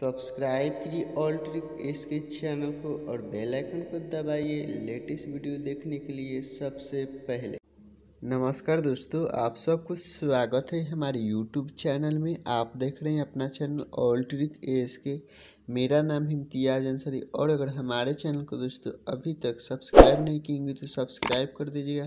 subscribe कीजिए all trick के channel को और बेल आइकन को दबाइए लेटेस्ट वीडियो देखने के लिए सबसे पहले नमस्कार दोस्तों आप सबको स्वागत है हमारे यूट्यूब चैनल में आप देख रहे हैं अपना चैनल ऑल ट्रिक एस के मेरा नाम इम्तियाज़ अंसारी और अगर हमारे चैनल को दोस्तों अभी तक सब्सक्राइब नहीं किएंगे तो सब्सक्राइब कर दीजिएगा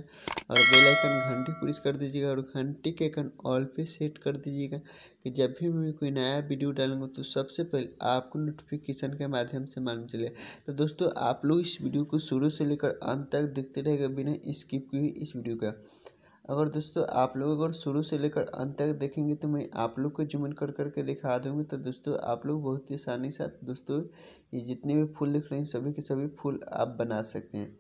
और बेल आइकन घंटी प्रेस कर दीजिएगा और घंटी के आइकन ऑल पे सेट कर दीजिएगा कि जब भी मैं कोई नया वीडियो डालूंगा तो सबसे पहले आपको नोटिफिकेशन के माध्यम से मालूम चले तो दोस्तों आप लोग इस वीडियो को शुरू से लेकर अंत तक देखते रहेगा बिना स्किप किए इस वीडियो का अगर दोस्तों आप लोग अगर शुरू से लेकर अंत तक देखेंगे तो मैं आप लोग को जुम्मन कर करके दिखा दूंगी तो दोस्तों आप लोग बहुत ही आसानी से दोस्तों ये जितने भी फूल दिख रहे हैं सभी के सभी फूल आप बना सकते हैं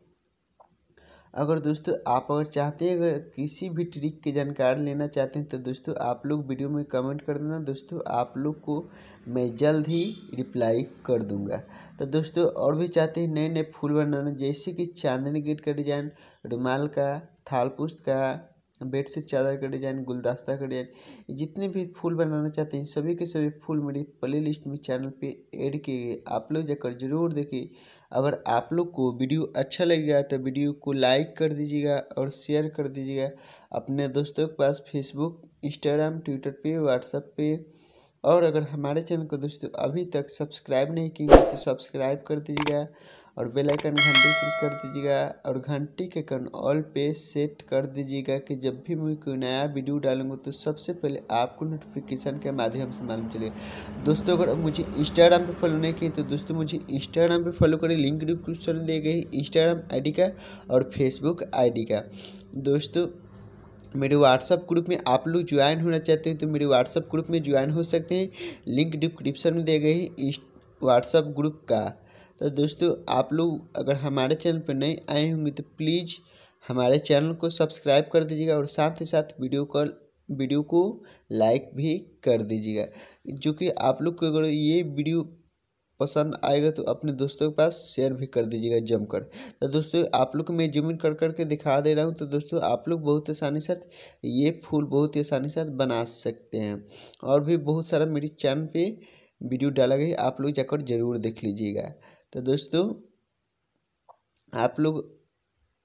अगर दोस्तों आप अगर चाहते हैं अगर किसी भी ट्रिक की जानकारी लेना चाहते हैं तो दोस्तों आप लोग वीडियो में कमेंट कर देना दोस्तों आप लोग को मैं जल्द ही रिप्लाई कर दूंगा तो दोस्तों और भी चाहते हैं नए नए फूल बनाना जैसे कि चांदनी गेट का डिज़ाइन रुमाल का थालपुस का बेडशीट चादर का डिज़ाइन गुलदस्ता का डिज़ाइन जितने भी फूल बनाना चाहते हैं सभी के सभी फूल मेरी प्ले लिस्ट में चैनल पे ऐड किए गए आप लोग जाकर ज़रूर देखिए अगर आप लोग को वीडियो अच्छा लगेगा तो वीडियो को लाइक कर दीजिएगा और शेयर कर दीजिएगा अपने दोस्तों के पास फेसबुक इंस्टाग्राम ट्विटर पर व्हाट्सअप पे और अगर हमारे चैनल को दोस्तों अभी तक सब्सक्राइब नहीं किए तो सब्सक्राइब कर दीजिएगा और बेल आइकन घंटी प्रेस कर दीजिएगा और घंटी के कन ऑल पे सेट कर दीजिएगा कि जब भी मैं कोई नया वीडियो डालूंगा तो सबसे पहले आपको नोटिफिकेशन के माध्यम से मालूम चले दोस्तों अगर मुझे इंस्टाग्राम पर फॉलो नहीं किए तो दोस्तों मुझे इंस्टाग्राम पर फॉलो करें लिंक डिस्क्रिप्शन में दिए गए इंस्टाग्राम आई का और फेसबुक आई का दोस्तों मेरे व्हाट्सअप ग्रुप में आप लोग ज्वाइन होना चाहते हैं तो मेरे व्हाट्सअप ग्रुप में ज्वाइन हो सकते हैं लिंक डिस्क्रिप्शन में दिए गए हैं व्हाट्सअप ग्रुप का तो दोस्तों आप लोग अगर हमारे चैनल पर नए आए होंगे तो प्लीज़ हमारे चैनल को सब्सक्राइब कर दीजिएगा और साथ ही साथ वीडियो कॉल वीडियो को लाइक भी कर दीजिएगा जो कि आप लोग को अगर ये वीडियो पसंद आएगा तो अपने दोस्तों के पास शेयर भी कर दीजिएगा जमकर तो दोस्तों आप लोग मैं जूम इन कर करके दिखा दे रहा हूँ तो दोस्तों आप लोग बहुत आसानी से ये फूल बहुत ही आसानी से बना सकते हैं और भी बहुत सारा मेरे चैनल पे वीडियो डाला गया आप लोग जाकर ज़रूर देख लीजिएगा तो दोस्तों आप लोग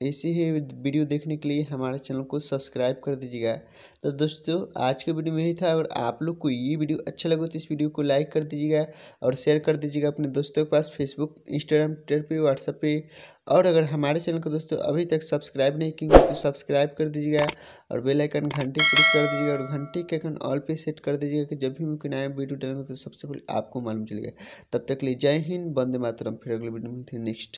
ऐसे ही वीडियो देखने के लिए हमारे चैनल को सब्सक्राइब कर दीजिएगा तो दोस्तों आज के वीडियो में ही था अगर आप लोग को ये वीडियो अच्छा लगे तो इस वीडियो को लाइक कर दीजिएगा और शेयर कर दीजिएगा अपने दोस्तों के पास फेसबुक इंस्टाग्राम ट्विटर पे व्हाट्सएप पे और अगर हमारे चैनल को दोस्तों अभी तक सब्सक्राइब नहीं किए तो सब्सक्राइब कर दीजिएगा और बेल आइकन घंटे प्रेस कर दीजिएगा और घंटे के आइकन ऑल पे सेट कर दीजिएगा कि जब भी मैं कोई नया वीडियो डालूंगा तो सबसे पहले आपको मालूम चलेगा तब तक लिए जय हिंद बंदे मातरम फिर अगले वीडियो में नेक्स्ट